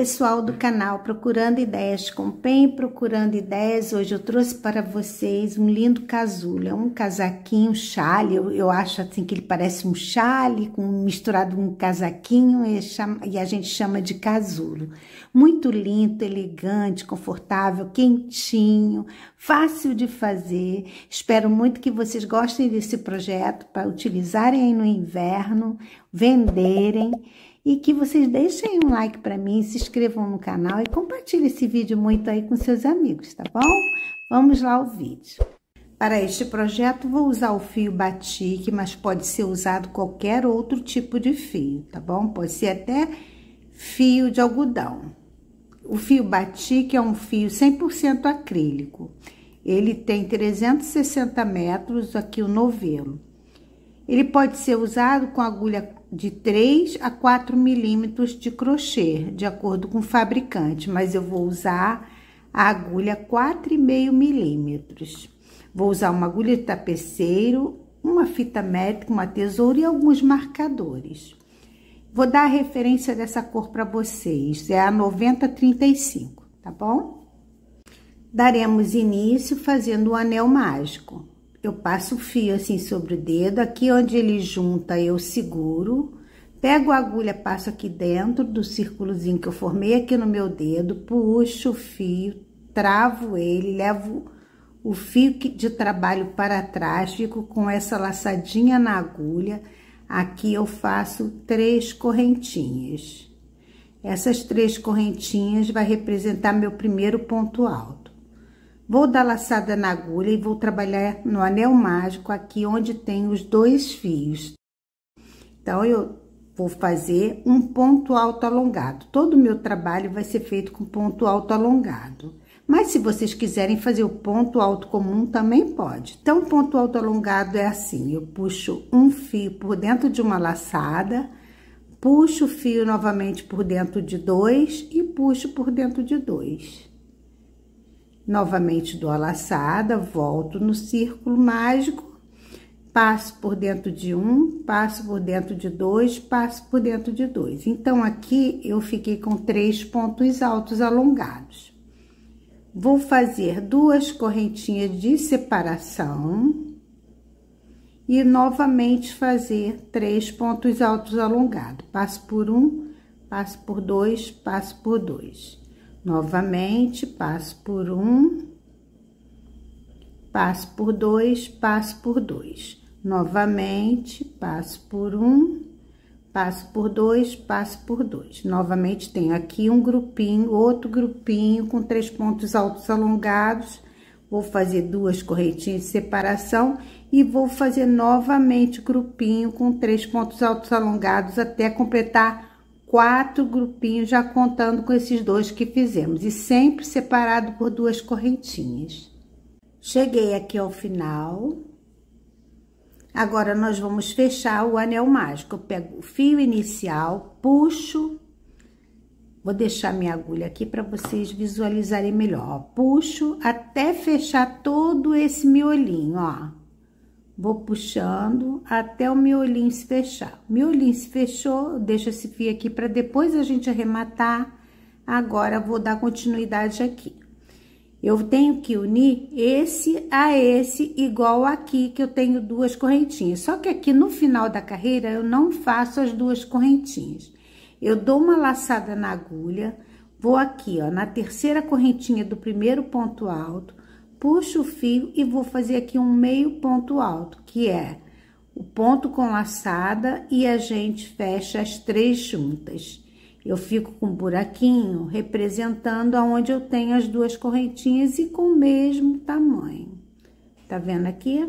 pessoal do canal Procurando Ideias com PEN, Procurando Ideias. Hoje eu trouxe para vocês um lindo casulo, é um casaquinho, chale, eu, eu acho assim que ele parece um chale com, misturado com um casaquinho e, chama, e a gente chama de casulo. Muito lindo, elegante, confortável, quentinho, fácil de fazer. Espero muito que vocês gostem desse projeto para utilizarem aí no inverno, venderem e que vocês deixem um like para mim, se inscrevam no canal e compartilhem esse vídeo muito aí com seus amigos, tá bom? Vamos lá ao vídeo. Para este projeto, vou usar o fio batik, mas pode ser usado qualquer outro tipo de fio, tá bom? Pode ser até fio de algodão. O fio batik é um fio 100% acrílico. Ele tem 360 metros aqui o novelo. Ele pode ser usado com agulha de 3 a 4 milímetros de crochê, de acordo com o fabricante, mas eu vou usar a agulha 4,5 milímetros. Vou usar uma agulha de tapeceiro, uma fita métrica, uma tesoura e alguns marcadores. Vou dar a referência dessa cor para vocês, é a 9035, tá bom? Daremos início fazendo o anel mágico eu passo o fio assim sobre o dedo, aqui onde ele junta eu seguro, pego a agulha, passo aqui dentro do círculozinho que eu formei aqui no meu dedo, puxo o fio, travo ele, levo o fio de trabalho para trás, fico com essa laçadinha na agulha, aqui eu faço três correntinhas. Essas três correntinhas vai representar meu primeiro ponto alto. Vou dar laçada na agulha e vou trabalhar no anel mágico aqui onde tem os dois fios. Então, eu vou fazer um ponto alto alongado. Todo o meu trabalho vai ser feito com ponto alto alongado. Mas se vocês quiserem fazer o ponto alto comum, também pode. Então, ponto alto alongado é assim, eu puxo um fio por dentro de uma laçada, puxo o fio novamente por dentro de dois e puxo por dentro de dois. Novamente dou a laçada, volto no círculo mágico, passo por dentro de um, passo por dentro de dois, passo por dentro de dois. Então, aqui eu fiquei com três pontos altos alongados. Vou fazer duas correntinhas de separação e novamente fazer três pontos altos alongados. Passo por um, passo por dois, passo por dois. Novamente, passo por um, passo por dois, passo por dois. Novamente, passo por um, passo por dois, passo por dois. Novamente, tenho aqui um grupinho, outro grupinho com três pontos altos alongados. Vou fazer duas correntinhas de separação e vou fazer novamente grupinho com três pontos altos alongados até completar quatro grupinhos, já contando com esses dois que fizemos, e sempre separado por duas correntinhas. Cheguei aqui ao final. Agora, nós vamos fechar o anel mágico. Eu pego o fio inicial, puxo, vou deixar minha agulha aqui para vocês visualizarem melhor. Ó, puxo até fechar todo esse miolinho, ó. Vou puxando até o miolinho se fechar. Miolinho se fechou, deixa esse fio aqui para depois a gente arrematar. Agora, vou dar continuidade aqui. Eu tenho que unir esse a esse, igual aqui, que eu tenho duas correntinhas. Só que aqui no final da carreira, eu não faço as duas correntinhas. Eu dou uma laçada na agulha, vou aqui, ó, na terceira correntinha do primeiro ponto alto, puxo o fio e vou fazer aqui um meio ponto alto, que é o ponto com laçada e a gente fecha as três juntas. Eu fico com um buraquinho representando aonde eu tenho as duas correntinhas e com o mesmo tamanho. Tá vendo aqui?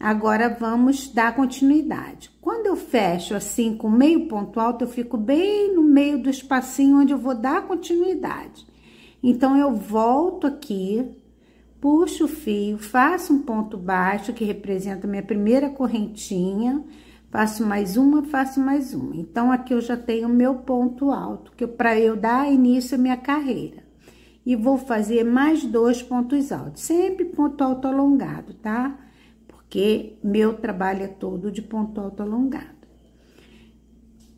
Agora vamos dar continuidade. Quando eu fecho assim com meio ponto alto, eu fico bem no meio do espacinho onde eu vou dar continuidade. Então, eu volto aqui, puxo o fio, faço um ponto baixo, que representa minha primeira correntinha, faço mais uma, faço mais uma. Então, aqui eu já tenho meu ponto alto, que é para eu dar início à minha carreira. E vou fazer mais dois pontos altos, sempre ponto alto alongado, tá? Porque meu trabalho é todo de ponto alto alongado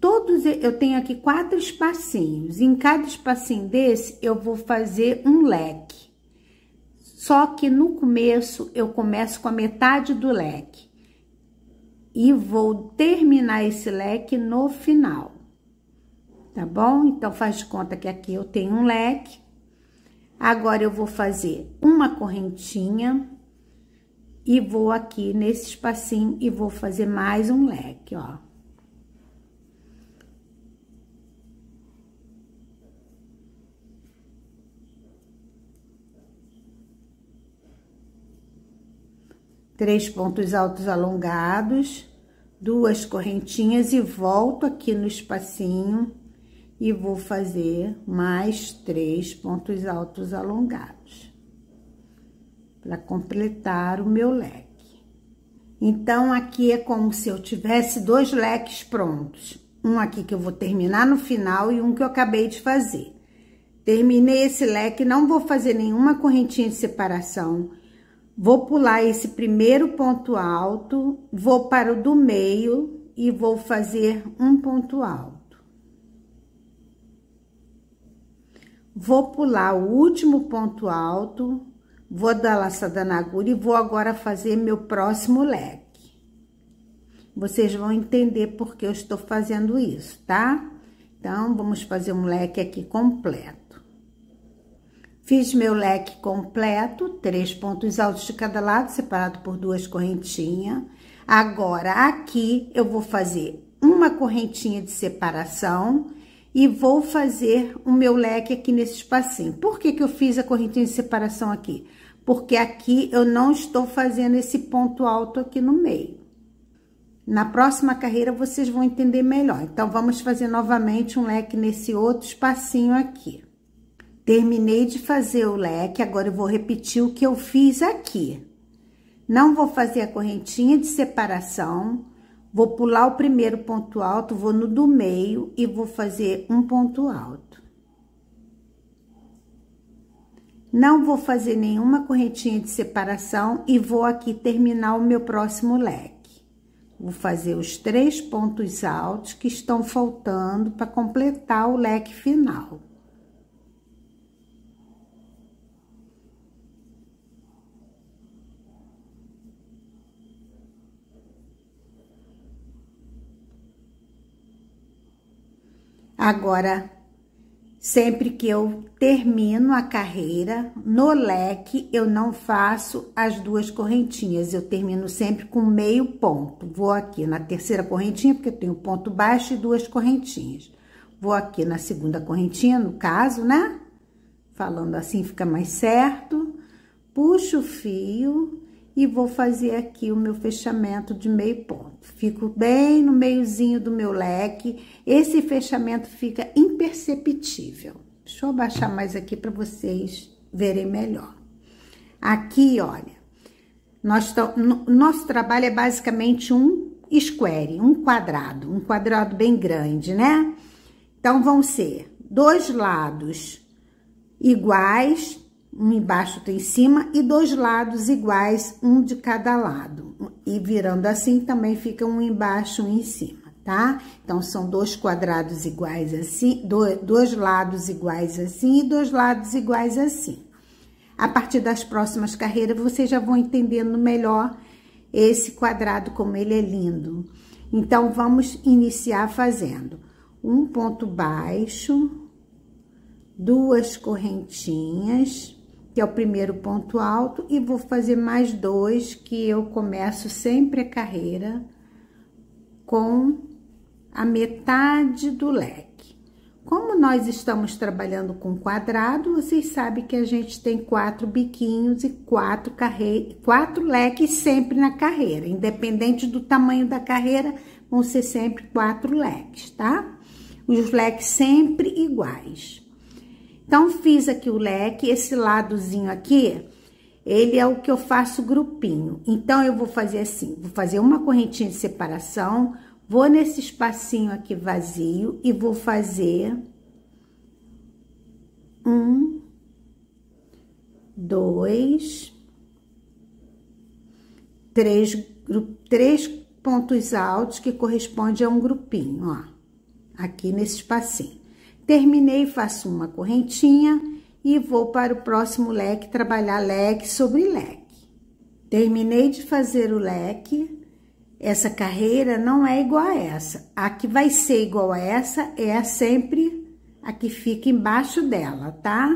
todos eu tenho aqui quatro espacinhos. Em cada espacinho desse, eu vou fazer um leque. Só que no começo, eu começo com a metade do leque. E vou terminar esse leque no final. Tá bom? Então, faz de conta que aqui eu tenho um leque. Agora, eu vou fazer uma correntinha. E vou aqui nesse espacinho e vou fazer mais um leque, ó. três pontos altos alongados, duas correntinhas e volto aqui no espacinho e vou fazer mais três pontos altos alongados para completar o meu leque. Então, aqui é como se eu tivesse dois leques prontos. Um aqui que eu vou terminar no final e um que eu acabei de fazer. Terminei esse leque, não vou fazer nenhuma correntinha de separação Vou pular esse primeiro ponto alto, vou para o do meio e vou fazer um ponto alto. Vou pular o último ponto alto, vou dar laçada na agulha e vou agora fazer meu próximo leque. Vocês vão entender porque eu estou fazendo isso, tá? Então, vamos fazer um leque aqui completo. Fiz meu leque completo, três pontos altos de cada lado, separado por duas correntinhas. Agora, aqui, eu vou fazer uma correntinha de separação e vou fazer o meu leque aqui nesse espacinho. Por que que eu fiz a correntinha de separação aqui? Porque aqui eu não estou fazendo esse ponto alto aqui no meio. Na próxima carreira, vocês vão entender melhor. Então, vamos fazer novamente um leque nesse outro espacinho aqui. Terminei de fazer o leque, agora eu vou repetir o que eu fiz aqui. Não vou fazer a correntinha de separação, vou pular o primeiro ponto alto, vou no do meio e vou fazer um ponto alto. Não vou fazer nenhuma correntinha de separação e vou aqui terminar o meu próximo leque. Vou fazer os três pontos altos que estão faltando para completar o leque final. Agora, sempre que eu termino a carreira, no leque eu não faço as duas correntinhas, eu termino sempre com meio ponto. Vou aqui na terceira correntinha, porque eu tenho ponto baixo e duas correntinhas. Vou aqui na segunda correntinha, no caso, né? Falando assim fica mais certo. Puxo o fio e vou fazer aqui o meu fechamento de meio ponto. Fico bem no meiozinho do meu leque, esse fechamento fica imperceptível. Deixa eu abaixar mais aqui para vocês verem melhor. Aqui, olha, nós nosso trabalho é basicamente um square, um quadrado, um quadrado bem grande, né? Então, vão ser dois lados iguais, um embaixo tem em cima e dois lados iguais, um de cada lado. E virando assim, também fica um embaixo e um em cima, tá? Então, são dois quadrados iguais assim, dois lados iguais assim e dois lados iguais assim. A partir das próximas carreiras, vocês já vão entendendo melhor esse quadrado, como ele é lindo. Então, vamos iniciar fazendo um ponto baixo, duas correntinhas que é o primeiro ponto alto, e vou fazer mais dois, que eu começo sempre a carreira com a metade do leque. Como nós estamos trabalhando com quadrado, vocês sabem que a gente tem quatro biquinhos e quatro, carre... quatro leques sempre na carreira. Independente do tamanho da carreira, vão ser sempre quatro leques, tá? Os leques sempre iguais. Então, fiz aqui o leque, esse ladozinho aqui, ele é o que eu faço grupinho. Então, eu vou fazer assim, vou fazer uma correntinha de separação, vou nesse espacinho aqui vazio e vou fazer um, dois, três, três pontos altos que corresponde a um grupinho, ó, aqui nesse espacinho. Terminei, faço uma correntinha e vou para o próximo leque trabalhar leque sobre leque. Terminei de fazer o leque. Essa carreira não é igual a essa. A que vai ser igual a essa é sempre a que fica embaixo dela, tá?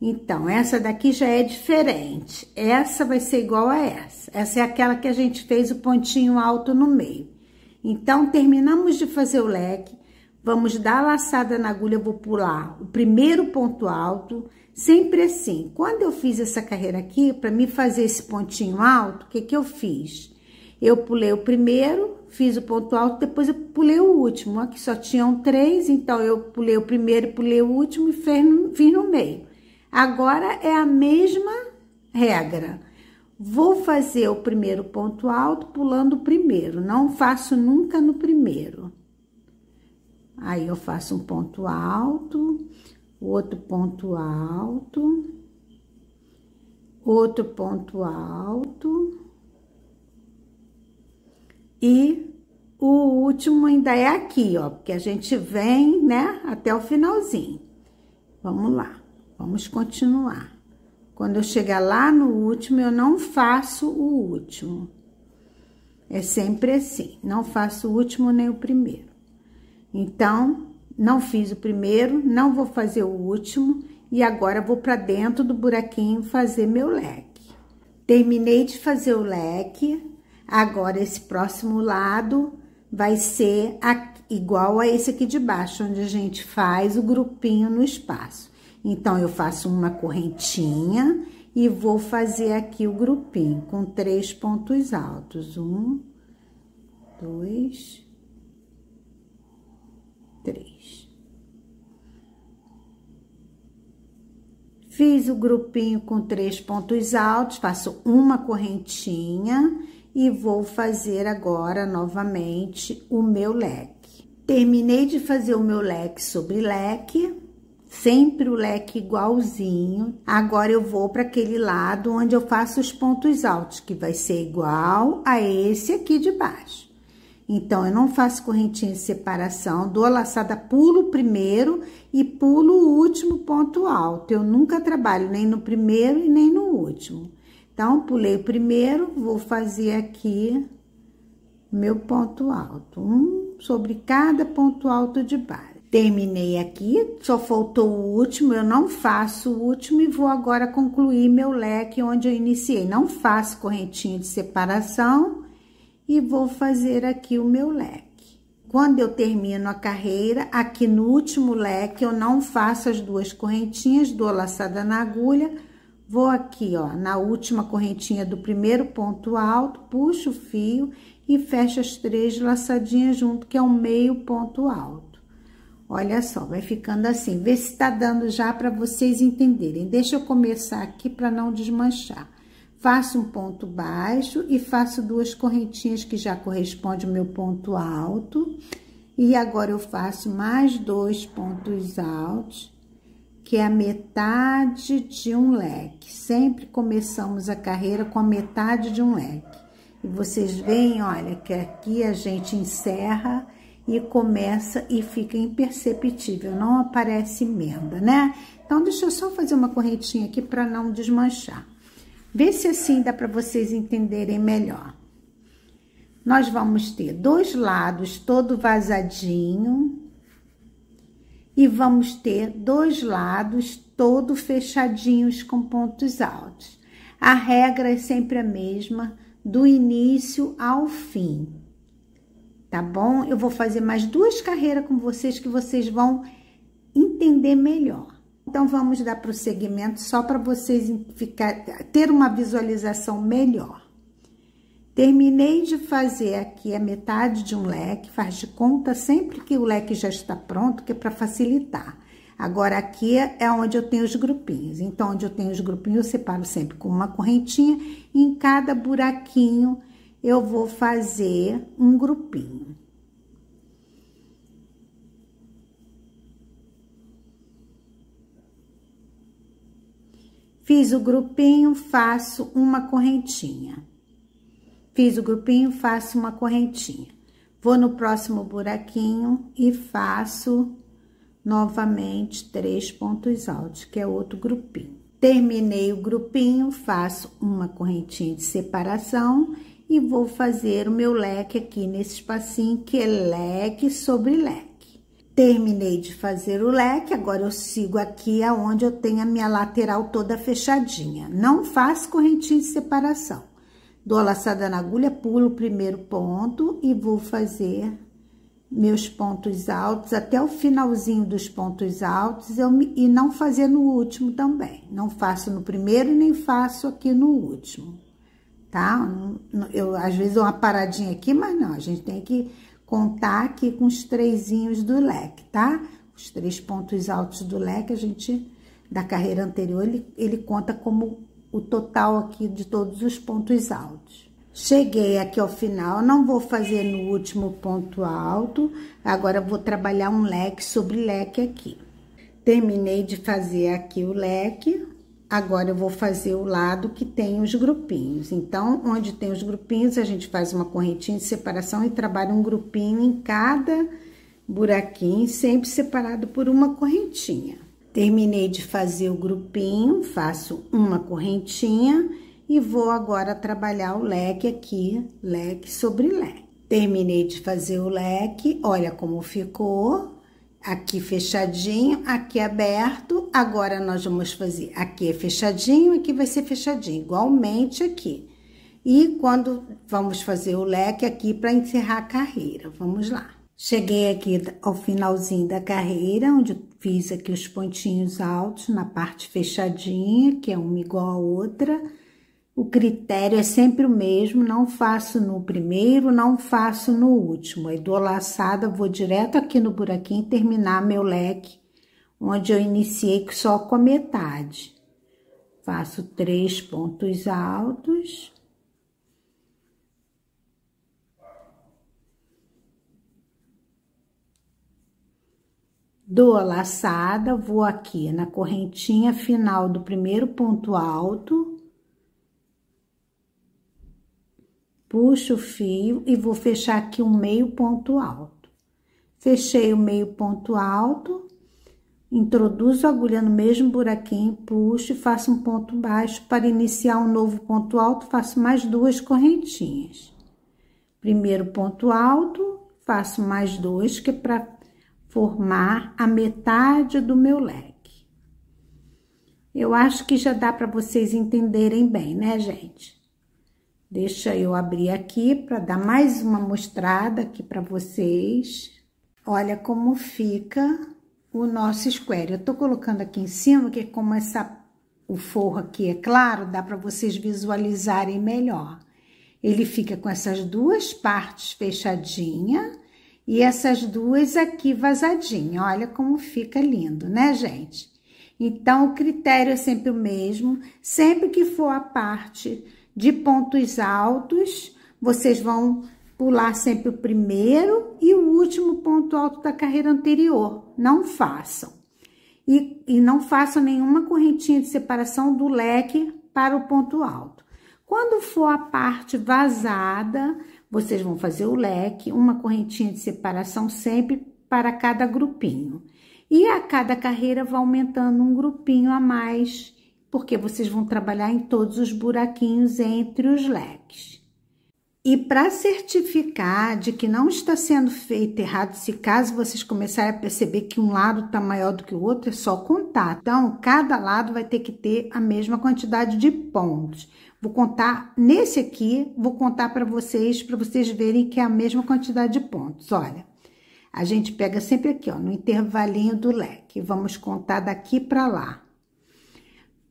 Então, essa daqui já é diferente. Essa vai ser igual a essa. Essa é aquela que a gente fez o pontinho alto no meio. Então, terminamos de fazer o leque, Vamos dar laçada na agulha, vou pular o primeiro ponto alto, sempre assim. Quando eu fiz essa carreira aqui, para me fazer esse pontinho alto, o que que eu fiz? Eu pulei o primeiro, fiz o ponto alto, depois eu pulei o último. Aqui só tinham três, então eu pulei o primeiro, pulei o último e fiz no, fiz no meio. Agora é a mesma regra. Vou fazer o primeiro ponto alto pulando o primeiro, não faço nunca no primeiro. Aí eu faço um ponto alto, outro ponto alto, outro ponto alto. E o último ainda é aqui, ó, porque a gente vem, né, até o finalzinho. Vamos lá, vamos continuar. Quando eu chegar lá no último, eu não faço o último. É sempre assim, não faço o último nem o primeiro. Então, não fiz o primeiro, não vou fazer o último e agora vou para dentro do buraquinho fazer meu leque. Terminei de fazer o leque, agora esse próximo lado vai ser igual a esse aqui de baixo, onde a gente faz o grupinho no espaço. Então, eu faço uma correntinha e vou fazer aqui o grupinho com três pontos altos. Um, dois, três. Fiz o grupinho com três pontos altos, faço uma correntinha e vou fazer agora novamente o meu leque. Terminei de fazer o meu leque sobre leque, sempre o leque igualzinho. Agora eu vou para aquele lado onde eu faço os pontos altos, que vai ser igual a esse aqui de baixo. Então, eu não faço correntinha de separação, dou a laçada, pulo o primeiro e pulo o último ponto alto. Eu nunca trabalho nem no primeiro e nem no último. Então, pulei o primeiro, vou fazer aqui meu ponto alto. Um sobre cada ponto alto de base. Terminei aqui, só faltou o último, eu não faço o último e vou agora concluir meu leque onde eu iniciei. Não faço correntinha de separação e vou fazer aqui o meu leque. Quando eu termino a carreira, aqui no último leque, eu não faço as duas correntinhas, dou laçada na agulha, vou aqui, ó, na última correntinha do primeiro ponto alto, puxo o fio e fecho as três laçadinhas junto, que é um meio ponto alto. Olha só, vai ficando assim. Vê se tá dando já para vocês entenderem. Deixa eu começar aqui para não desmanchar faço um ponto baixo e faço duas correntinhas que já corresponde ao meu ponto alto. E agora eu faço mais dois pontos altos, que é a metade de um leque. Sempre começamos a carreira com a metade de um leque. E vocês veem, olha, que aqui a gente encerra e começa e fica imperceptível, não aparece emenda, né? Então, deixa eu só fazer uma correntinha aqui para não desmanchar. Vê se assim dá para vocês entenderem melhor. Nós vamos ter dois lados todo vazadinho e vamos ter dois lados todo fechadinhos com pontos altos. A regra é sempre a mesma, do início ao fim. Tá bom? Eu vou fazer mais duas carreiras com vocês que vocês vão entender melhor. Então, vamos dar prosseguimento só para vocês ficar, ter uma visualização melhor. Terminei de fazer aqui a metade de um leque, faz de conta sempre que o leque já está pronto, que é para facilitar. Agora, aqui é onde eu tenho os grupinhos. Então, onde eu tenho os grupinhos, eu separo sempre com uma correntinha. Em cada buraquinho, eu vou fazer um grupinho. Fiz o grupinho, faço uma correntinha. Fiz o grupinho, faço uma correntinha. Vou no próximo buraquinho e faço novamente três pontos altos, que é outro grupinho. Terminei o grupinho, faço uma correntinha de separação e vou fazer o meu leque aqui nesse espacinho, que é leque sobre leque. Terminei de fazer o leque, agora eu sigo aqui aonde eu tenho a minha lateral toda fechadinha. Não faço correntinha de separação. Dou a laçada na agulha, pulo o primeiro ponto e vou fazer meus pontos altos até o finalzinho dos pontos altos eu me, e não fazer no último também. Não faço no primeiro nem faço aqui no último, tá? Eu, às vezes, uma paradinha aqui, mas não, a gente tem que contar aqui com os trezinhos do leque, tá? Os três pontos altos do leque, a gente, da carreira anterior, ele, ele conta como o total aqui de todos os pontos altos. Cheguei aqui ao final, não vou fazer no último ponto alto, agora vou trabalhar um leque sobre leque aqui. Terminei de fazer aqui o leque, Agora, eu vou fazer o lado que tem os grupinhos. Então, onde tem os grupinhos, a gente faz uma correntinha de separação e trabalha um grupinho em cada buraquinho, sempre separado por uma correntinha. Terminei de fazer o grupinho, faço uma correntinha e vou agora trabalhar o leque aqui, leque sobre leque. Terminei de fazer o leque, olha como ficou aqui fechadinho, aqui aberto. Agora, nós vamos fazer aqui é fechadinho, aqui vai ser fechadinho, igualmente aqui. E quando vamos fazer o leque aqui para encerrar a carreira, vamos lá. Cheguei aqui ao finalzinho da carreira, onde fiz aqui os pontinhos altos na parte fechadinha, que é uma igual a outra. O critério é sempre o mesmo, não faço no primeiro, não faço no último. Aí dou laçada, vou direto aqui no buraquinho terminar meu leque, onde eu iniciei só com a metade. Faço três pontos altos. Dou a laçada, vou aqui na correntinha final do primeiro ponto alto puxo o fio e vou fechar aqui um meio ponto alto. Fechei o meio ponto alto, introduzo a agulha no mesmo buraquinho, puxo e faço um ponto baixo. Para iniciar um novo ponto alto, faço mais duas correntinhas. Primeiro ponto alto, faço mais dois, que é para formar a metade do meu leque. Eu acho que já dá para vocês entenderem bem, né, gente? Deixa eu abrir aqui para dar mais uma mostrada aqui para vocês. Olha como fica o nosso square. Eu tô colocando aqui em cima, porque é como essa, o forro aqui é claro, dá para vocês visualizarem melhor. Ele fica com essas duas partes fechadinha e essas duas aqui vazadinha. Olha como fica lindo, né, gente? Então, o critério é sempre o mesmo. Sempre que for a parte de pontos altos, vocês vão pular sempre o primeiro e o último ponto alto da carreira anterior. Não façam. E, e não façam nenhuma correntinha de separação do leque para o ponto alto. Quando for a parte vazada, vocês vão fazer o leque, uma correntinha de separação sempre para cada grupinho. E a cada carreira vai aumentando um grupinho a mais porque vocês vão trabalhar em todos os buraquinhos entre os leques. E para certificar de que não está sendo feito errado, se caso vocês começarem a perceber que um lado está maior do que o outro, é só contar. Então, cada lado vai ter que ter a mesma quantidade de pontos. Vou contar nesse aqui, vou contar para vocês, para vocês verem que é a mesma quantidade de pontos. Olha, a gente pega sempre aqui, ó, no intervalinho do leque. Vamos contar daqui para lá.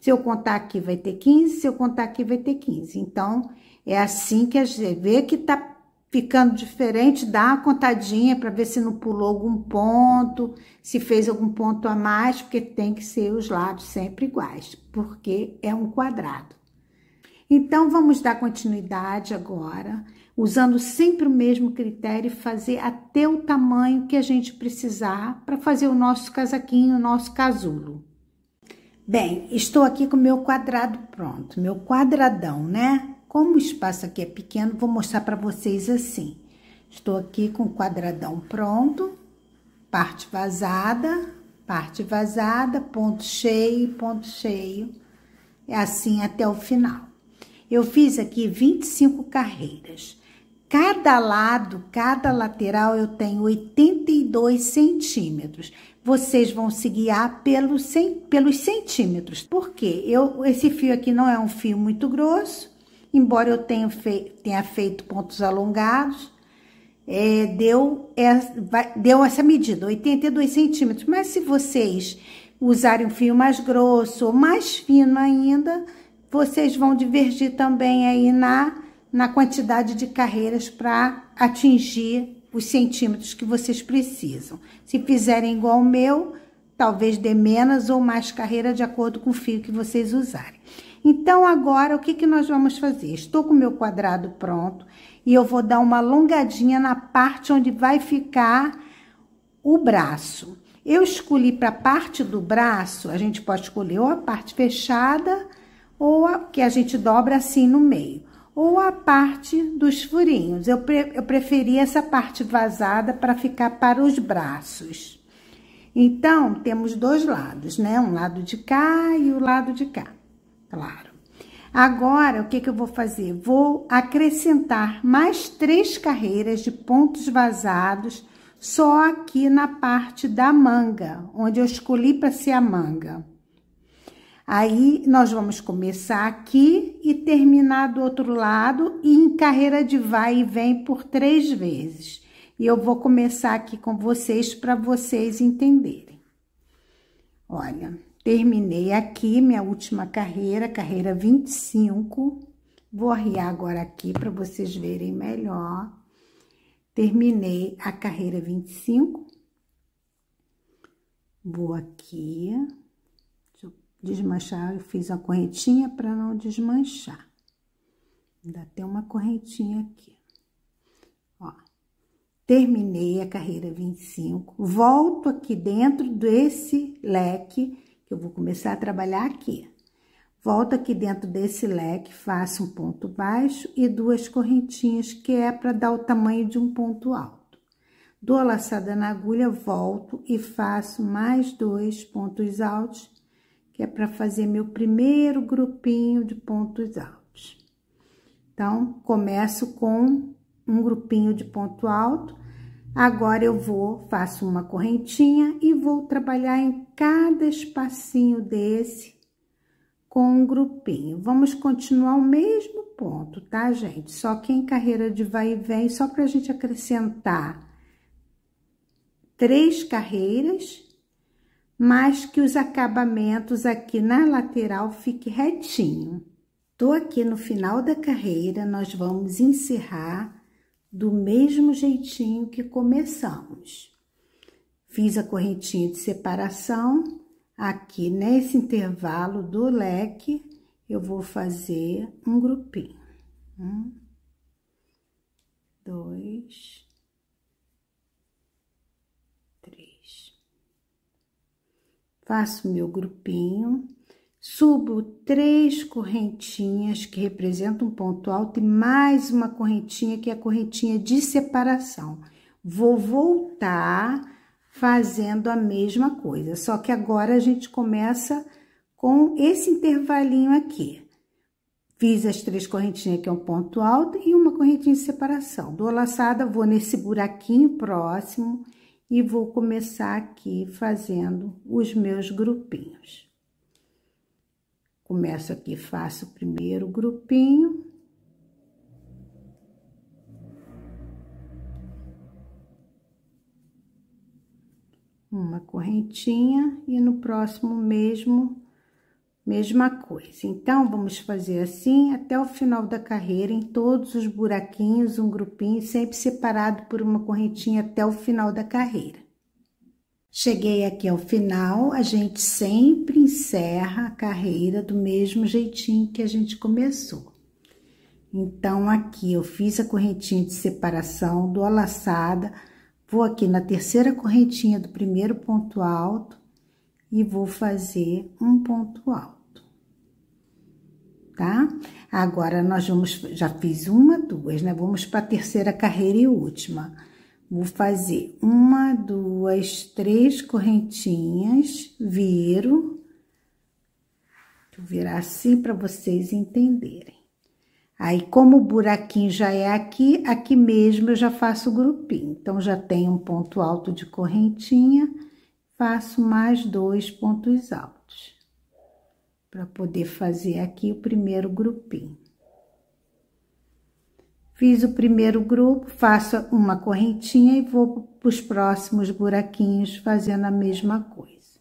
Se eu contar aqui, vai ter 15. Se eu contar aqui, vai ter 15. Então, é assim que a gente vê que tá ficando diferente, dá uma contadinha para ver se não pulou algum ponto, se fez algum ponto a mais, porque tem que ser os lados sempre iguais, porque é um quadrado. Então, vamos dar continuidade agora, usando sempre o mesmo critério e fazer até o tamanho que a gente precisar para fazer o nosso casaquinho, o nosso casulo. Bem, estou aqui com meu quadrado pronto, meu quadradão, né? Como o espaço aqui é pequeno, vou mostrar para vocês assim. Estou aqui com o quadradão pronto, parte vazada, parte vazada, ponto cheio, ponto cheio. É assim até o final. Eu fiz aqui 25 carreiras. Cada lado, cada lateral, eu tenho 82 centímetros vocês vão se guiar pelos, pelos centímetros. Porque eu, esse fio aqui não é um fio muito grosso, embora eu tenha, fei, tenha feito pontos alongados, é, deu, é, vai, deu essa medida, 82 centímetros. Mas se vocês usarem um fio mais grosso ou mais fino ainda, vocês vão divergir também aí na, na quantidade de carreiras para atingir os centímetros que vocês precisam. Se fizerem igual ao meu, talvez dê menos ou mais carreira de acordo com o fio que vocês usarem. Então, agora, o que, que nós vamos fazer? Estou com o meu quadrado pronto e eu vou dar uma alongadinha na parte onde vai ficar o braço. Eu escolhi para a parte do braço, a gente pode escolher ou a parte fechada ou a que a gente dobra assim no meio ou a parte dos furinhos. Eu, pre eu preferi essa parte vazada para ficar para os braços. Então, temos dois lados, né? Um lado de cá e o lado de cá, claro. Agora, o que, que eu vou fazer? Vou acrescentar mais três carreiras de pontos vazados só aqui na parte da manga, onde eu escolhi para ser a manga. Aí nós vamos começar aqui e terminar do outro lado e em carreira de vai e vem por três vezes. E eu vou começar aqui com vocês para vocês entenderem. Olha, terminei aqui minha última carreira, carreira 25. Vou arriar agora aqui para vocês verem melhor. Terminei a carreira 25. Vou aqui desmanchar, eu fiz a correntinha para não desmanchar. Ainda tem uma correntinha aqui. Ó, terminei a carreira 25, volto aqui dentro desse leque, que eu vou começar a trabalhar aqui. Volto aqui dentro desse leque, faço um ponto baixo e duas correntinhas, que é para dar o tamanho de um ponto alto. Dou a laçada na agulha, volto e faço mais dois pontos altos que é para fazer meu primeiro grupinho de pontos altos. Então, começo com um grupinho de ponto alto. Agora, eu vou, faço uma correntinha e vou trabalhar em cada espacinho desse com um grupinho. Vamos continuar o mesmo ponto, tá, gente? Só que em carreira de vai e vem, só para a gente acrescentar três carreiras mas que os acabamentos aqui na lateral fique retinho. Tô aqui no final da carreira, nós vamos encerrar do mesmo jeitinho que começamos. Fiz a correntinha de separação, aqui nesse intervalo do leque, eu vou fazer um grupinho. Um, dois, faço meu grupinho, subo três correntinhas que representam um ponto alto e mais uma correntinha que é a correntinha de separação. Vou voltar fazendo a mesma coisa, só que agora a gente começa com esse intervalinho aqui. Fiz as três correntinhas, que é um ponto alto, e uma correntinha de separação. Dou laçada, vou nesse buraquinho próximo e vou começar aqui fazendo os meus grupinhos. Começo aqui, faço o primeiro grupinho. Uma correntinha e no próximo mesmo mesma coisa. Então, vamos fazer assim até o final da carreira, em todos os buraquinhos, um grupinho, sempre separado por uma correntinha até o final da carreira. Cheguei aqui ao final, a gente sempre encerra a carreira do mesmo jeitinho que a gente começou. Então, aqui eu fiz a correntinha de separação, dou a laçada, vou aqui na terceira correntinha do primeiro ponto alto, e vou fazer um ponto alto tá? Agora nós vamos, já fiz uma, duas, né? Vamos para a terceira carreira e última. Vou fazer uma, duas, três correntinhas, viro. Vou virar assim para vocês entenderem. Aí, como o buraquinho já é aqui, aqui mesmo eu já faço o grupinho. Então, já tenho um ponto alto de correntinha, faço mais dois pontos altos para poder fazer aqui o primeiro grupinho. Fiz o primeiro grupo, faço uma correntinha e vou para os próximos buraquinhos fazendo a mesma coisa,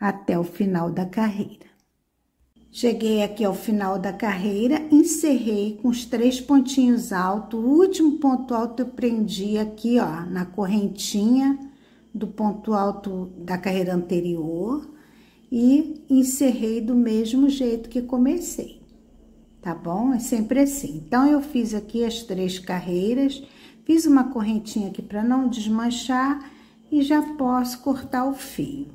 até o final da carreira. Cheguei aqui ao final da carreira, encerrei com os três pontinhos altos, o último ponto alto eu prendi aqui, ó, na correntinha do ponto alto da carreira anterior, e encerrei do mesmo jeito que comecei, tá bom? É sempre assim. Então, eu fiz aqui as três carreiras, fiz uma correntinha aqui para não desmanchar e já posso cortar o fio.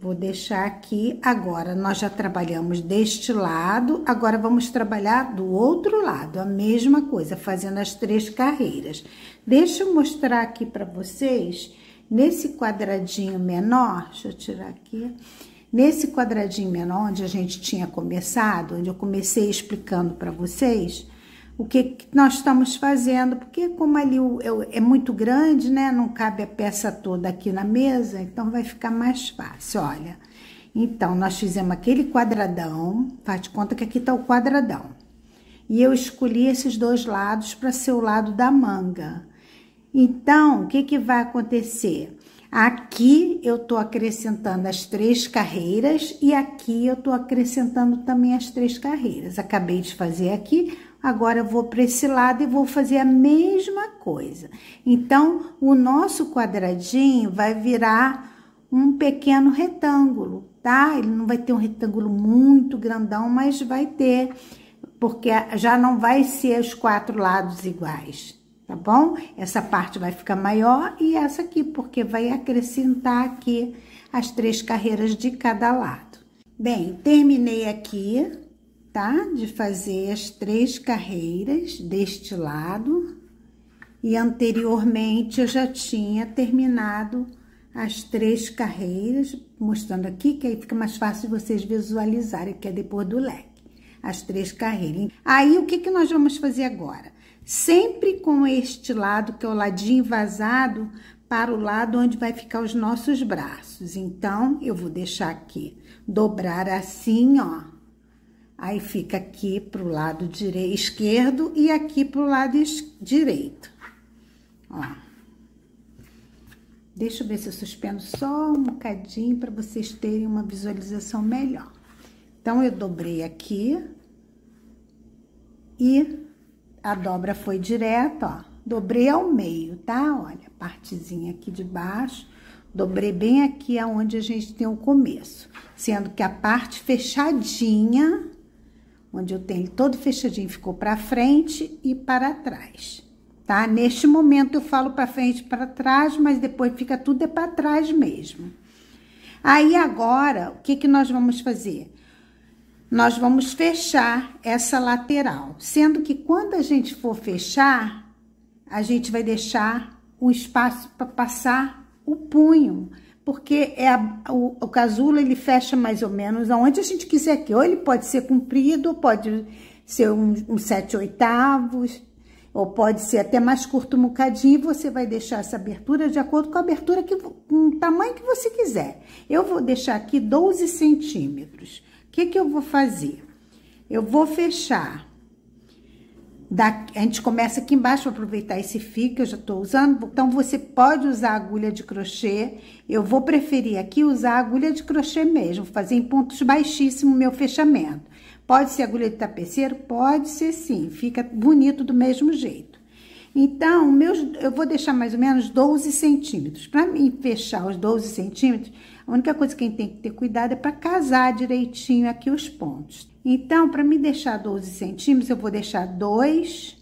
Vou deixar aqui, agora nós já trabalhamos deste lado, agora vamos trabalhar do outro lado, a mesma coisa, fazendo as três carreiras. Deixa eu mostrar aqui para vocês Nesse quadradinho menor, deixa eu tirar aqui. Nesse quadradinho menor, onde a gente tinha começado, onde eu comecei explicando para vocês o que, nós estamos fazendo, porque como ali é, é, muito grande, né? Não cabe a peça toda aqui na mesa, então vai ficar mais fácil, olha. Então, nós fizemos aquele quadradão, faz de conta que aqui tá o quadradão. E eu escolhi esses dois lados para ser o lado da manga. Então, o que, que vai acontecer? Aqui eu estou acrescentando as três carreiras e aqui eu estou acrescentando também as três carreiras. Acabei de fazer aqui, agora eu vou para esse lado e vou fazer a mesma coisa. Então, o nosso quadradinho vai virar um pequeno retângulo, tá? Ele não vai ter um retângulo muito grandão, mas vai ter, porque já não vai ser os quatro lados iguais, tá bom? Essa parte vai ficar maior e essa aqui, porque vai acrescentar aqui as três carreiras de cada lado. Bem, terminei aqui, tá? De fazer as três carreiras deste lado. E anteriormente eu já tinha terminado as três carreiras, mostrando aqui, que aí fica mais fácil vocês visualizarem, que é depois do leque, as três carreiras. Aí, o que, que nós vamos fazer agora? sempre com este lado, que é o ladinho vazado, para o lado onde vai ficar os nossos braços. Então, eu vou deixar aqui, dobrar assim, ó. Aí fica aqui pro lado direito, esquerdo e aqui pro lado direito. Ó. Deixa eu ver se eu suspendo só um bocadinho para vocês terem uma visualização melhor. Então, eu dobrei aqui e a dobra foi direta, ó. Dobrei ao meio, tá? Olha, partezinha aqui de baixo. Dobrei bem aqui aonde a gente tem o começo. Sendo que a parte fechadinha, onde eu tenho todo fechadinho, ficou para frente e para trás, tá? Neste momento eu falo para frente e para trás, mas depois fica tudo é para trás mesmo. Aí agora, o que que nós vamos fazer? nós vamos fechar essa lateral. Sendo que quando a gente for fechar, a gente vai deixar um espaço para passar o punho. Porque é a, o, o casulo, ele fecha mais ou menos aonde a gente quiser que Ou ele pode ser comprido, pode ser uns um, um sete oitavos, ou pode ser até mais curto um bocadinho, você vai deixar essa abertura de acordo com a abertura, que, com o tamanho que você quiser. Eu vou deixar aqui 12 centímetros que, que eu vou fazer? Eu vou fechar. Da, a gente começa aqui embaixo, vou aproveitar esse fio que eu já estou usando. Então, você pode usar agulha de crochê. Eu vou preferir aqui usar agulha de crochê mesmo, fazer em pontos baixíssimos meu fechamento. Pode ser agulha de tapeceiro? Pode ser sim, fica bonito do mesmo jeito. Então, meus, eu vou deixar mais ou menos 12 centímetros. Para mim fechar os 12 centímetros, a única coisa que a gente tem que ter cuidado é para casar direitinho aqui os pontos. Então, para me deixar 12 centímetros, eu vou deixar 2,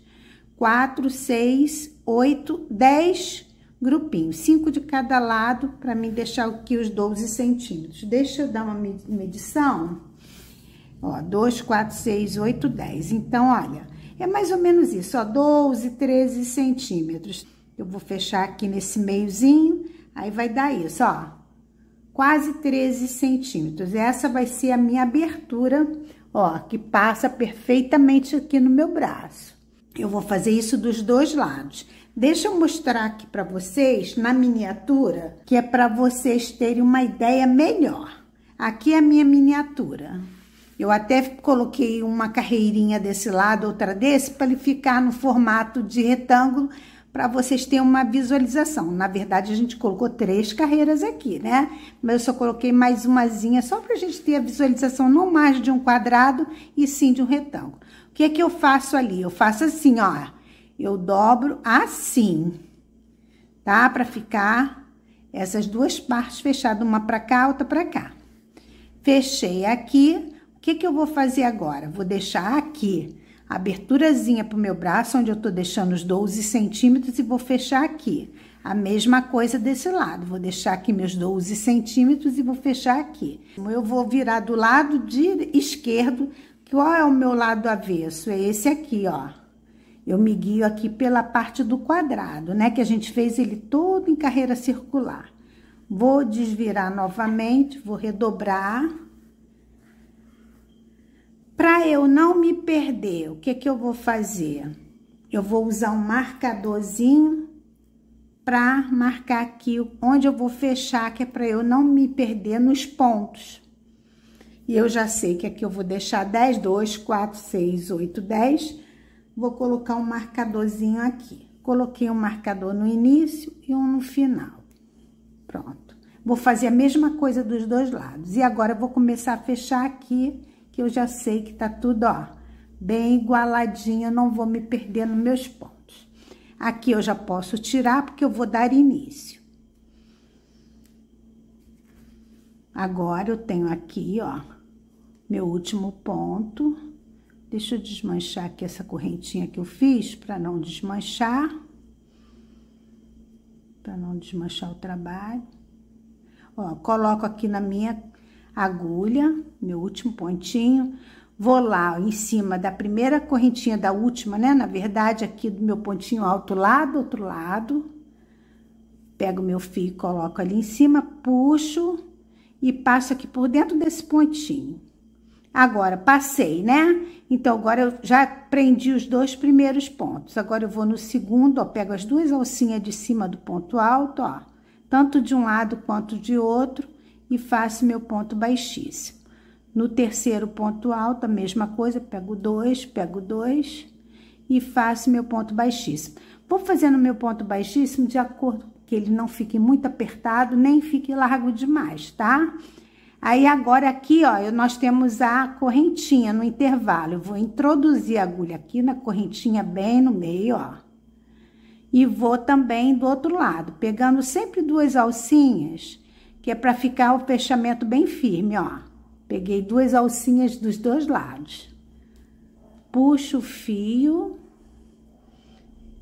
4, 6, 8, 10 grupinhos. 5 de cada lado, para me deixar aqui os 12 centímetros. Deixa eu dar uma medição. Ó, 2, 4, 6, 8, 10. Então, olha, é mais ou menos isso, ó, 12, 13 centímetros. Eu vou fechar aqui nesse meiozinho, aí vai dar isso, ó quase 13 centímetros. Essa vai ser a minha abertura, ó, que passa perfeitamente aqui no meu braço. Eu vou fazer isso dos dois lados. Deixa eu mostrar aqui para vocês na miniatura, que é para vocês terem uma ideia melhor. Aqui é a minha miniatura. Eu até coloquei uma carreirinha desse lado, outra desse, para ele ficar no formato de retângulo, para vocês terem uma visualização. Na verdade, a gente colocou três carreiras aqui, né? Mas eu só coloquei mais umazinha só para a gente ter a visualização não mais de um quadrado e sim de um retângulo. O que é que eu faço ali? Eu faço assim, ó. Eu dobro assim, tá? Para ficar essas duas partes fechadas, uma para cá, outra para cá. Fechei aqui. O que, é que eu vou fazer agora? Vou deixar aqui aberturazinha para o meu braço, onde eu estou deixando os 12 centímetros e vou fechar aqui. A mesma coisa desse lado, vou deixar aqui meus 12 centímetros e vou fechar aqui. Eu vou virar do lado de esquerdo, qual é o meu lado avesso? É esse aqui, ó. Eu me guio aqui pela parte do quadrado, né? Que a gente fez ele todo em carreira circular. Vou desvirar novamente, vou redobrar para eu não me perder, o que que eu vou fazer? Eu vou usar um marcadorzinho para marcar aqui onde eu vou fechar, que é para eu não me perder nos pontos. E eu já sei que aqui eu vou deixar 10, 2, 4, 6, 8, 10. Vou colocar um marcadorzinho aqui. Coloquei um marcador no início e um no final. Pronto. Vou fazer a mesma coisa dos dois lados. E agora, eu vou começar a fechar aqui que eu já sei que tá tudo, ó, bem igualadinho, não vou me perder nos meus pontos. Aqui eu já posso tirar, porque eu vou dar início. Agora, eu tenho aqui, ó, meu último ponto. Deixa eu desmanchar aqui essa correntinha que eu fiz, para não desmanchar. Para não desmanchar o trabalho. Ó, coloco aqui na minha agulha, meu último pontinho, vou lá em cima da primeira correntinha da última, né? Na verdade, aqui do meu pontinho alto lá do outro lado, pego meu fio e coloco ali em cima, puxo e passo aqui por dentro desse pontinho. Agora, passei, né? Então, agora eu já prendi os dois primeiros pontos. Agora, eu vou no segundo, ó, pego as duas alcinhas de cima do ponto alto, ó. Tanto de um lado quanto de outro e faço meu ponto baixíssimo. No terceiro ponto alto, a mesma coisa, pego dois, pego dois e faço meu ponto baixíssimo. Vou fazendo meu ponto baixíssimo de acordo que ele não fique muito apertado, nem fique largo demais, tá? Aí, agora aqui, ó, nós temos a correntinha no intervalo. Eu vou introduzir a agulha aqui na correntinha bem no meio, ó. E vou também do outro lado, pegando sempre duas alcinhas que é para ficar o fechamento bem firme, ó. Peguei duas alcinhas dos dois lados. Puxo o fio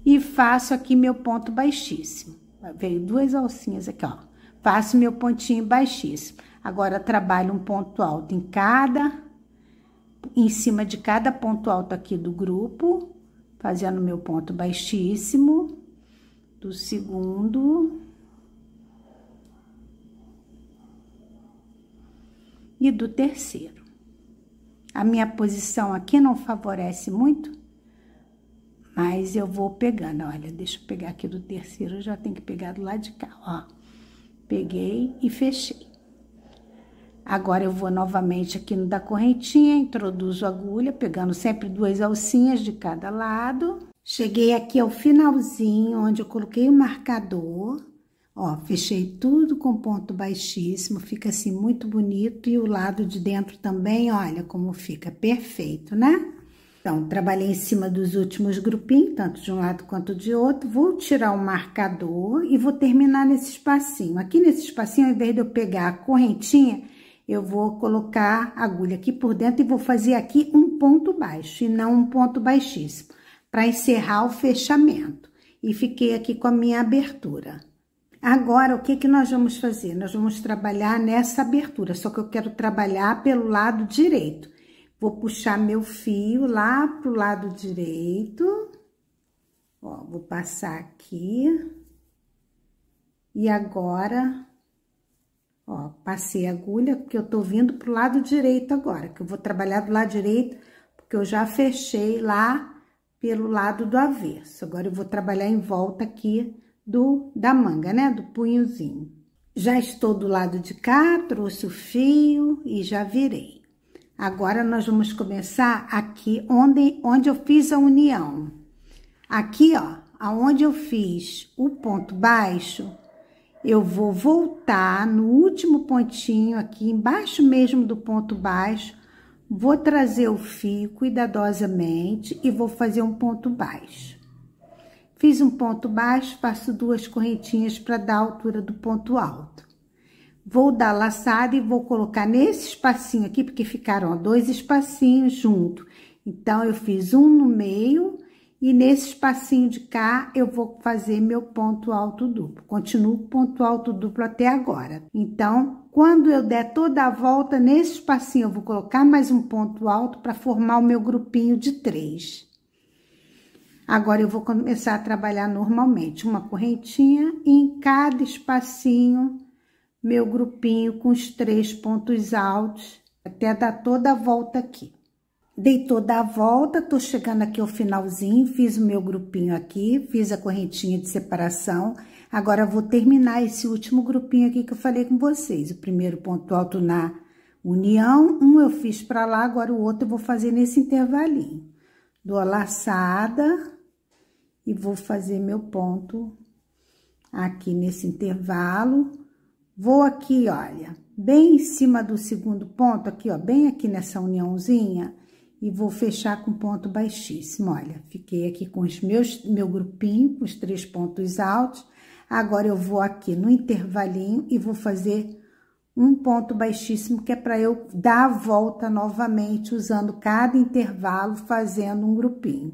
e faço aqui meu ponto baixíssimo. Veio duas alcinhas aqui, ó. Faço meu pontinho baixíssimo. Agora, trabalho um ponto alto em cada, em cima de cada ponto alto aqui do grupo, fazendo meu ponto baixíssimo do segundo e do terceiro. A minha posição aqui não favorece muito, mas eu vou pegando. Olha, deixa eu pegar aqui do terceiro, eu já tenho que pegar do lado de cá, ó. Peguei e fechei. Agora eu vou novamente aqui no da correntinha, introduzo a agulha, pegando sempre duas alcinhas de cada lado. Cheguei aqui ao finalzinho, onde eu coloquei o marcador Ó, fechei tudo com ponto baixíssimo, fica assim muito bonito. E o lado de dentro também, olha como fica, perfeito, né? Então, trabalhei em cima dos últimos grupinhos, tanto de um lado quanto de outro. Vou tirar o marcador e vou terminar nesse espacinho. Aqui nesse espacinho, ao invés de eu pegar a correntinha, eu vou colocar a agulha aqui por dentro e vou fazer aqui um ponto baixo e não um ponto baixíssimo, para encerrar o fechamento. E fiquei aqui com a minha abertura. Agora, o que, que nós vamos fazer? Nós vamos trabalhar nessa abertura, só que eu quero trabalhar pelo lado direito. Vou puxar meu fio lá pro lado direito. Ó, vou passar aqui. E agora, ó, passei a agulha, porque eu tô vindo pro lado direito agora, que eu vou trabalhar do lado direito, porque eu já fechei lá pelo lado do avesso. Agora, eu vou trabalhar em volta aqui do da manga, né? Do punhozinho. Já estou do lado de cá, trouxe o fio e já virei. Agora nós vamos começar aqui onde, onde eu fiz a união. Aqui, ó, aonde eu fiz o ponto baixo, eu vou voltar no último pontinho aqui, embaixo mesmo do ponto baixo, vou trazer o fio cuidadosamente e vou fazer um ponto baixo. Fiz um ponto baixo, faço duas correntinhas para dar a altura do ponto alto. Vou dar laçada e vou colocar nesse espacinho aqui, porque ficaram ó, dois espacinhos junto. Então, eu fiz um no meio e nesse espacinho de cá eu vou fazer meu ponto alto duplo. Continuo ponto alto duplo até agora. Então, quando eu der toda a volta nesse espacinho, eu vou colocar mais um ponto alto para formar o meu grupinho de três. Agora eu vou começar a trabalhar normalmente, uma correntinha em cada espacinho meu grupinho com os três pontos altos, até dar toda a volta aqui. Dei toda a volta, tô chegando aqui ao finalzinho, fiz o meu grupinho aqui, fiz a correntinha de separação. Agora vou terminar esse último grupinho aqui que eu falei com vocês. O primeiro ponto alto na união, um eu fiz para lá, agora o outro eu vou fazer nesse intervalinho. Dou a laçada, e vou fazer meu ponto aqui nesse intervalo. Vou aqui, olha, bem em cima do segundo ponto aqui, ó, bem aqui nessa uniãozinha e vou fechar com ponto baixíssimo. Olha, fiquei aqui com os meus meu grupinho, com os três pontos altos. Agora eu vou aqui no intervalinho e vou fazer um ponto baixíssimo que é para eu dar a volta novamente usando cada intervalo fazendo um grupinho.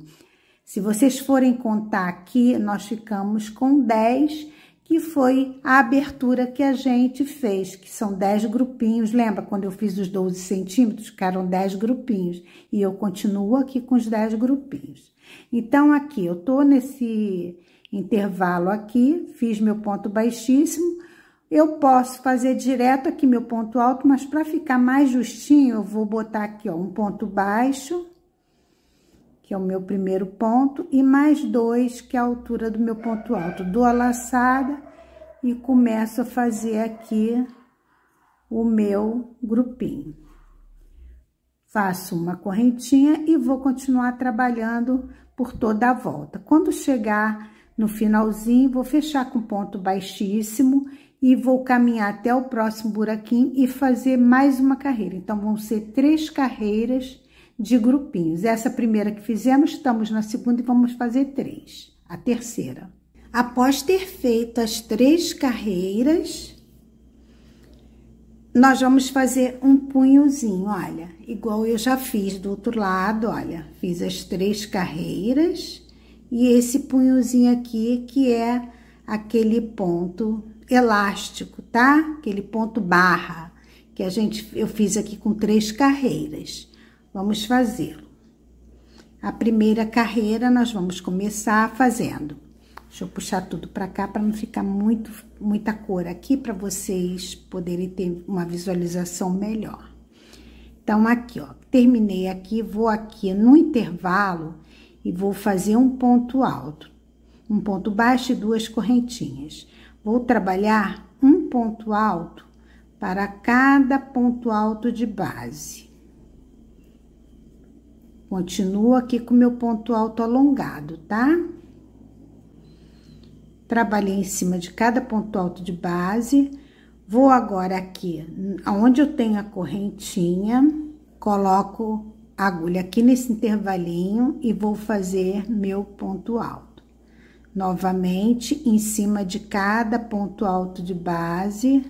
Se vocês forem contar aqui, nós ficamos com 10, que foi a abertura que a gente fez, que são 10 grupinhos. Lembra quando eu fiz os 12 centímetros? Ficaram 10 grupinhos. E eu continuo aqui com os 10 grupinhos. Então, aqui, eu tô nesse intervalo aqui, fiz meu ponto baixíssimo. Eu posso fazer direto aqui meu ponto alto, mas para ficar mais justinho, eu vou botar aqui, ó, um ponto baixo que é o meu primeiro ponto, e mais dois, que é a altura do meu ponto alto. Dou a laçada e começo a fazer aqui o meu grupinho. Faço uma correntinha e vou continuar trabalhando por toda a volta. Quando chegar no finalzinho, vou fechar com ponto baixíssimo e vou caminhar até o próximo buraquinho e fazer mais uma carreira. Então, vão ser três carreiras de grupinhos. Essa primeira que fizemos, estamos na segunda e vamos fazer três, a terceira. Após ter feito as três carreiras, nós vamos fazer um punhozinho, olha, igual eu já fiz do outro lado, olha, fiz as três carreiras e esse punhozinho aqui que é aquele ponto elástico, tá? Aquele ponto barra que a gente eu fiz aqui com três carreiras. Vamos fazê-lo. A primeira carreira nós vamos começar fazendo. Deixa eu puxar tudo para cá para não ficar muito muita cor aqui para vocês poderem ter uma visualização melhor. Então aqui, ó, terminei aqui, vou aqui no intervalo e vou fazer um ponto alto, um ponto baixo e duas correntinhas. Vou trabalhar um ponto alto para cada ponto alto de base. Continuo aqui com meu ponto alto alongado, tá? Trabalhei em cima de cada ponto alto de base. Vou agora aqui, onde eu tenho a correntinha, coloco a agulha aqui nesse intervalinho e vou fazer meu ponto alto. Novamente, em cima de cada ponto alto de base,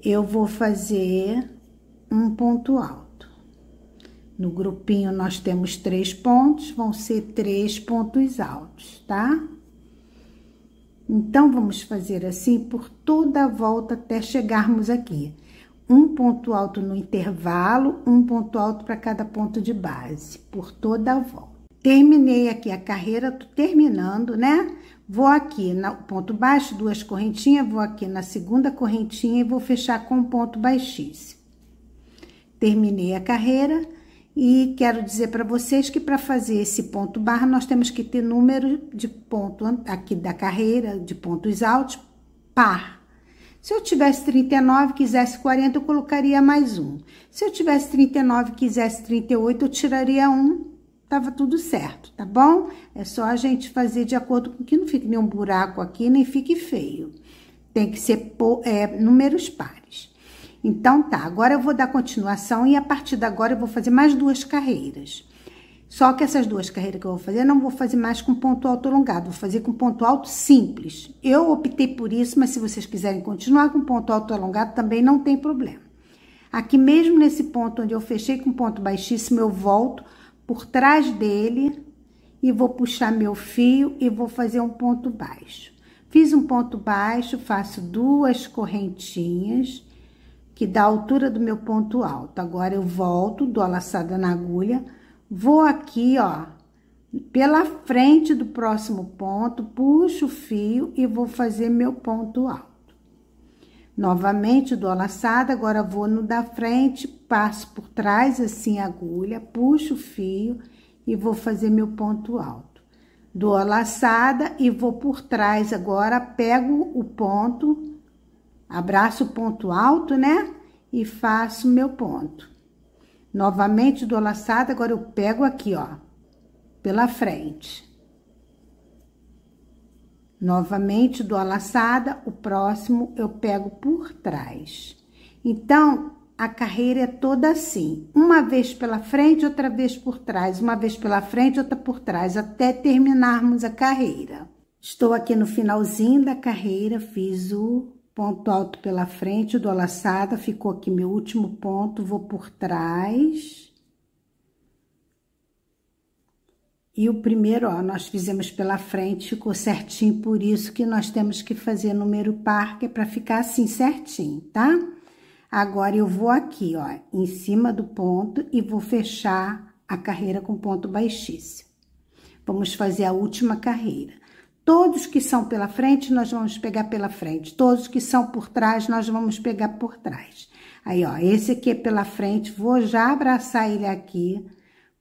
eu vou fazer um ponto alto. No grupinho nós temos três pontos, vão ser três pontos altos, tá? Então, vamos fazer assim por toda a volta até chegarmos aqui. Um ponto alto no intervalo, um ponto alto para cada ponto de base, por toda a volta. Terminei aqui a carreira, tô terminando, né? Vou aqui no ponto baixo, duas correntinhas, vou aqui na segunda correntinha e vou fechar com ponto baixíssimo. Terminei a carreira, e quero dizer para vocês que para fazer esse ponto barra, nós temos que ter número de ponto aqui da carreira, de pontos altos, par. Se eu tivesse 39 quisesse 40, eu colocaria mais um. Se eu tivesse 39 quisesse 38, eu tiraria um. Tava tudo certo, tá bom? É só a gente fazer de acordo com que não fique nenhum buraco aqui, nem fique feio. Tem que ser é, números pares. Então tá, agora eu vou dar continuação e a partir de agora eu vou fazer mais duas carreiras. Só que essas duas carreiras que eu vou fazer, eu não vou fazer mais com ponto alto alongado, vou fazer com ponto alto simples. Eu optei por isso, mas se vocês quiserem continuar com ponto alto alongado, também não tem problema. Aqui mesmo nesse ponto onde eu fechei com ponto baixíssimo, eu volto por trás dele e vou puxar meu fio e vou fazer um ponto baixo. Fiz um ponto baixo, faço duas correntinhas que dá a altura do meu ponto alto. Agora eu volto, dou a laçada na agulha, vou aqui, ó, pela frente do próximo ponto, puxo o fio e vou fazer meu ponto alto. Novamente dou a laçada, agora vou no da frente, passo por trás assim a agulha, puxo o fio e vou fazer meu ponto alto. Dou a laçada e vou por trás agora, pego o ponto Abraço o ponto alto, né? E faço meu ponto. Novamente dou laçada, agora eu pego aqui, ó, pela frente. Novamente dou a laçada, o próximo eu pego por trás. Então, a carreira é toda assim, uma vez pela frente, outra vez por trás, uma vez pela frente, outra por trás, até terminarmos a carreira. Estou aqui no finalzinho da carreira, fiz o Ponto alto pela frente, do laçada, ficou aqui meu último ponto, vou por trás. E o primeiro, ó, nós fizemos pela frente, ficou certinho, por isso que nós temos que fazer número par, que é pra ficar assim certinho, tá? Agora, eu vou aqui, ó, em cima do ponto e vou fechar a carreira com ponto baixíssimo. Vamos fazer a última carreira. Todos que são pela frente, nós vamos pegar pela frente. Todos que são por trás, nós vamos pegar por trás. Aí, ó, esse aqui é pela frente, vou já abraçar ele aqui,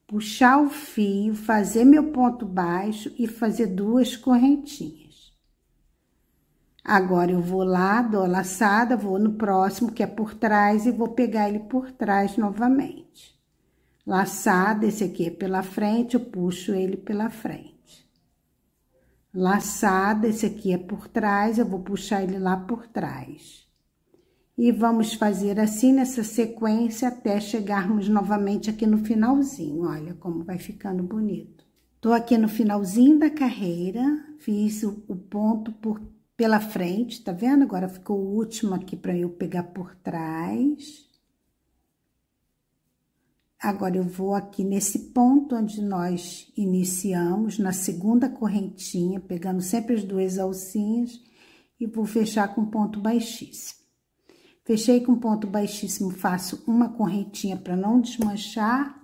puxar o fio, fazer meu ponto baixo e fazer duas correntinhas. Agora, eu vou lá, dou a laçada, vou no próximo, que é por trás, e vou pegar ele por trás novamente. Laçada, esse aqui é pela frente, eu puxo ele pela frente laçada, esse aqui é por trás, eu vou puxar ele lá por trás. E vamos fazer assim nessa sequência até chegarmos novamente aqui no finalzinho, olha como vai ficando bonito. Tô aqui no finalzinho da carreira, fiz o ponto por, pela frente, tá vendo? Agora ficou o último aqui para eu pegar por trás. Agora eu vou aqui nesse ponto onde nós iniciamos, na segunda correntinha, pegando sempre as duas alcinhas e vou fechar com ponto baixíssimo. Fechei com ponto baixíssimo, faço uma correntinha para não desmanchar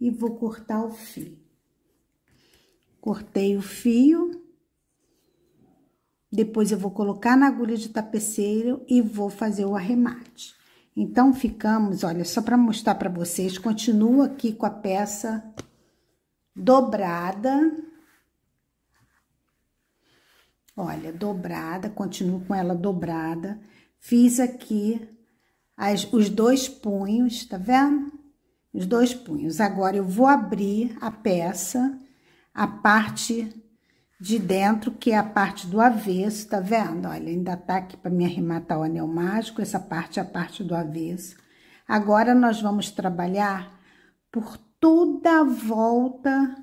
e vou cortar o fio. Cortei o fio. Depois eu vou colocar na agulha de tapeceiro e vou fazer o arremate. Então, ficamos, olha, só para mostrar para vocês, Continuo aqui com a peça dobrada. Olha, dobrada, continuo com ela dobrada. Fiz aqui as, os dois punhos, tá vendo? Os dois punhos. Agora, eu vou abrir a peça, a parte de dentro, que é a parte do avesso, tá vendo? Olha, ainda tá aqui para me arrematar o anel mágico, essa parte é a parte do avesso. Agora, nós vamos trabalhar por toda a volta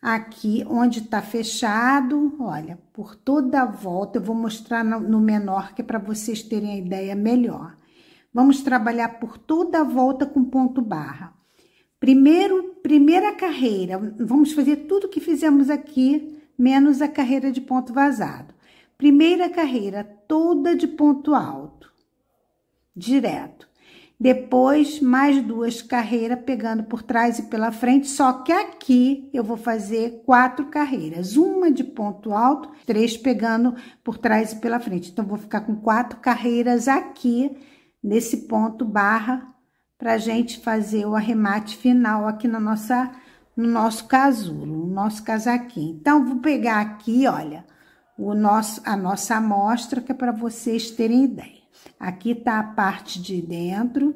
aqui, onde tá fechado, olha, por toda a volta. Eu vou mostrar no menor, que é para vocês terem a ideia melhor. Vamos trabalhar por toda a volta com ponto barra. Primeiro, primeira carreira, vamos fazer tudo que fizemos aqui menos a carreira de ponto vazado. Primeira carreira toda de ponto alto, direto. Depois, mais duas carreiras pegando por trás e pela frente, só que aqui eu vou fazer quatro carreiras. Uma de ponto alto, três pegando por trás e pela frente. Então, vou ficar com quatro carreiras aqui, nesse ponto barra, para gente fazer o arremate final aqui na nossa no nosso casulo, no nosso casaquinho. Então, vou pegar aqui, olha, o nosso, a nossa amostra, que é para vocês terem ideia. Aqui tá a parte de dentro.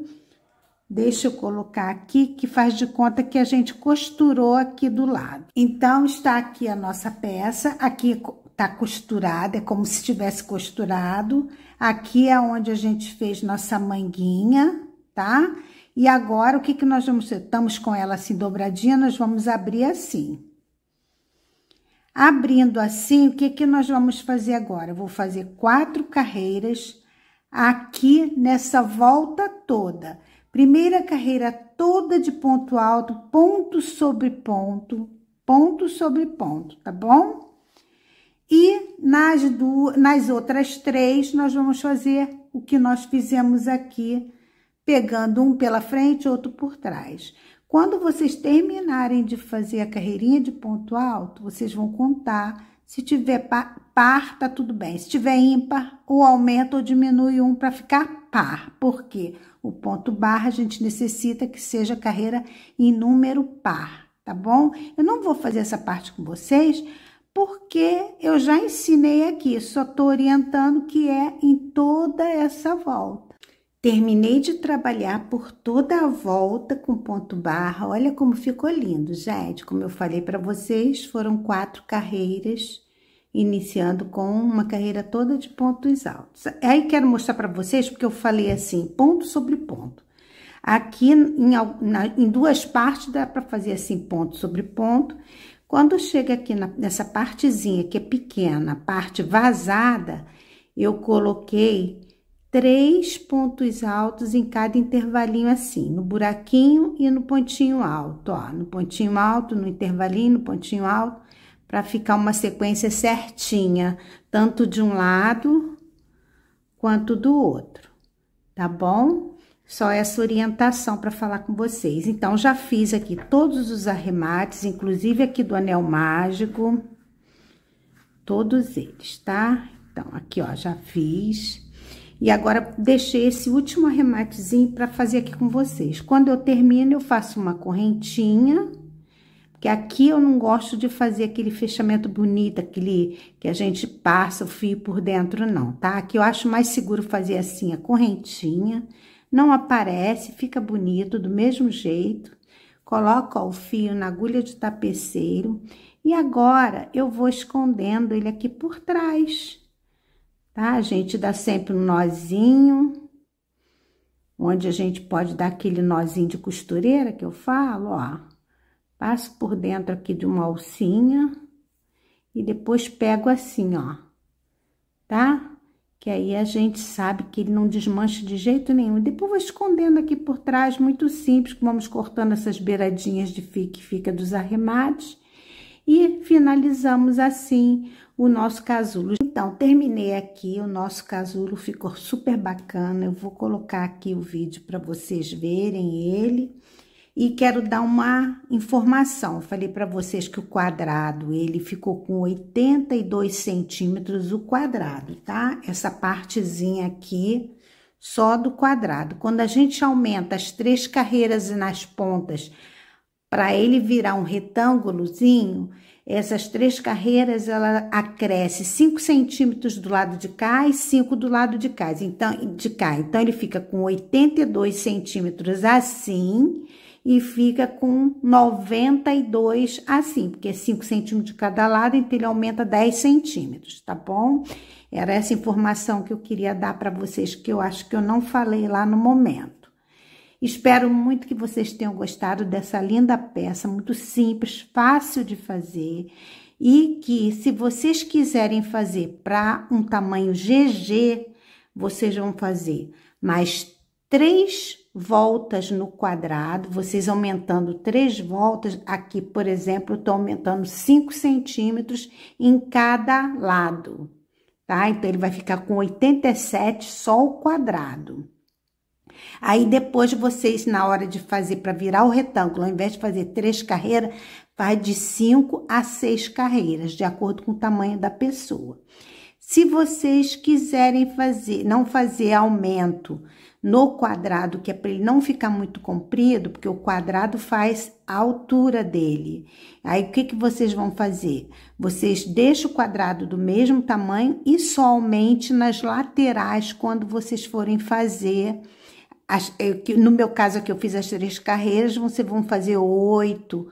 Deixa eu colocar aqui, que faz de conta que a gente costurou aqui do lado. Então, está aqui a nossa peça, aqui tá costurada, é como se tivesse costurado. Aqui é onde a gente fez nossa manguinha, tá? E agora, o que, que nós vamos fazer? Estamos com ela assim dobradinha, nós vamos abrir assim. Abrindo assim, o que, que nós vamos fazer agora? Eu vou fazer quatro carreiras aqui nessa volta toda. Primeira carreira toda de ponto alto, ponto sobre ponto, ponto sobre ponto, tá bom? E nas, duas, nas outras três, nós vamos fazer o que nós fizemos aqui pegando um pela frente, outro por trás. Quando vocês terminarem de fazer a carreirinha de ponto alto, vocês vão contar. Se tiver par, par tá tudo bem. Se tiver ímpar, ou aumenta ou diminui um para ficar par. Porque o ponto barra a gente necessita que seja carreira em número par, tá bom? Eu não vou fazer essa parte com vocês, porque eu já ensinei aqui, só estou orientando que é em toda essa volta. Terminei de trabalhar por toda a volta com ponto barra. Olha como ficou lindo, gente. Como eu falei para vocês, foram quatro carreiras, iniciando com uma carreira toda de pontos altos. Aí quero mostrar para vocês, porque eu falei assim, ponto sobre ponto. Aqui em, na, em duas partes dá para fazer assim, ponto sobre ponto. Quando chega aqui na, nessa partezinha que é pequena, parte vazada, eu coloquei três pontos altos em cada intervalinho assim, no buraquinho e no pontinho alto, ó, no pontinho alto, no intervalinho, no pontinho alto, para ficar uma sequência certinha, tanto de um lado quanto do outro, tá bom? Só essa orientação para falar com vocês. Então, já fiz aqui todos os arremates, inclusive aqui do anel mágico, todos eles, tá? Então, aqui, ó, já fiz e agora, deixei esse último arrematezinho para fazer aqui com vocês. Quando eu termino, eu faço uma correntinha, porque aqui eu não gosto de fazer aquele fechamento bonito, aquele que a gente passa o fio por dentro, não, tá? Aqui eu acho mais seguro fazer assim, a correntinha, não aparece, fica bonito do mesmo jeito. Coloco ó, o fio na agulha de tapeceiro e agora eu vou escondendo ele aqui por trás, tá? A gente dá sempre um nozinho, onde a gente pode dar aquele nozinho de costureira que eu falo, ó. Passo por dentro aqui de uma alcinha e depois pego assim, ó, tá? Que aí a gente sabe que ele não desmancha de jeito nenhum. depois vou escondendo aqui por trás, muito simples, vamos cortando essas beiradinhas de fio que fica dos arremates e finalizamos assim o nosso casulo. Então, terminei aqui, o nosso casulo ficou super bacana. Eu vou colocar aqui o vídeo para vocês verem ele. E quero dar uma informação. falei para vocês que o quadrado, ele ficou com 82 centímetros o quadrado, tá? Essa partezinha aqui, só do quadrado. Quando a gente aumenta as três carreiras e nas pontas para ele virar um retângulozinho, essas três carreiras ela acresce 5 centímetros do lado de cá e 5 do lado de cá. Então, de cá. Então, ele fica com 82 centímetros assim e fica com 92 assim, porque é 5 centímetros de cada lado, então ele aumenta 10 centímetros, tá bom? Era essa informação que eu queria dar para vocês, que eu acho que eu não falei lá no momento. Espero muito que vocês tenham gostado dessa linda peça, muito simples, fácil de fazer. E que se vocês quiserem fazer para um tamanho GG, vocês vão fazer mais três voltas no quadrado, vocês aumentando três voltas, aqui, por exemplo, estou aumentando 5 centímetros em cada lado, tá? Então, ele vai ficar com 87 só o quadrado. Aí depois vocês, na hora de fazer para virar o retângulo, ao invés de fazer três carreiras, faz de cinco a seis carreiras, de acordo com o tamanho da pessoa. Se vocês quiserem fazer, não fazer aumento no quadrado, que é para ele não ficar muito comprido, porque o quadrado faz a altura dele. Aí o que, que vocês vão fazer? Vocês deixam o quadrado do mesmo tamanho e só aumente nas laterais quando vocês forem fazer as, é, no meu caso aqui, eu fiz as três carreiras, vocês vão fazer oito.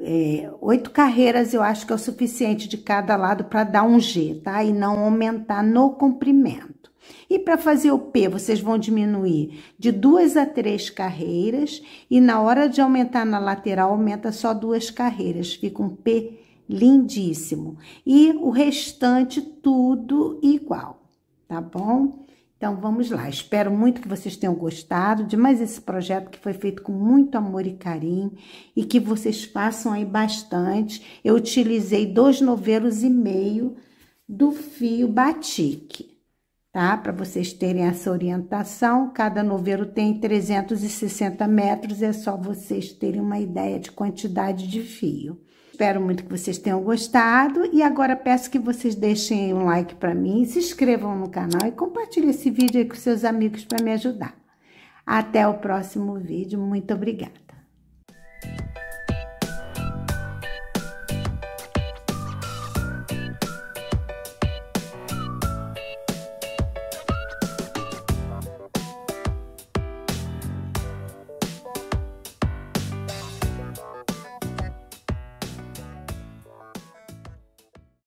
É, oito carreiras eu acho que é o suficiente de cada lado para dar um G, tá? E não aumentar no comprimento. E para fazer o P, vocês vão diminuir de duas a três carreiras e na hora de aumentar na lateral, aumenta só duas carreiras, fica um P lindíssimo. E o restante tudo igual, tá bom? Então vamos lá, espero muito que vocês tenham gostado de mais esse projeto que foi feito com muito amor e carinho e que vocês façam aí bastante. Eu utilizei dois novelos e meio do fio batique, tá? Para vocês terem essa orientação, cada novelo tem 360 metros, é só vocês terem uma ideia de quantidade de fio. Espero muito que vocês tenham gostado e agora peço que vocês deixem um like para mim, se inscrevam no canal e compartilhem esse vídeo aí com seus amigos para me ajudar. Até o próximo vídeo, muito obrigada!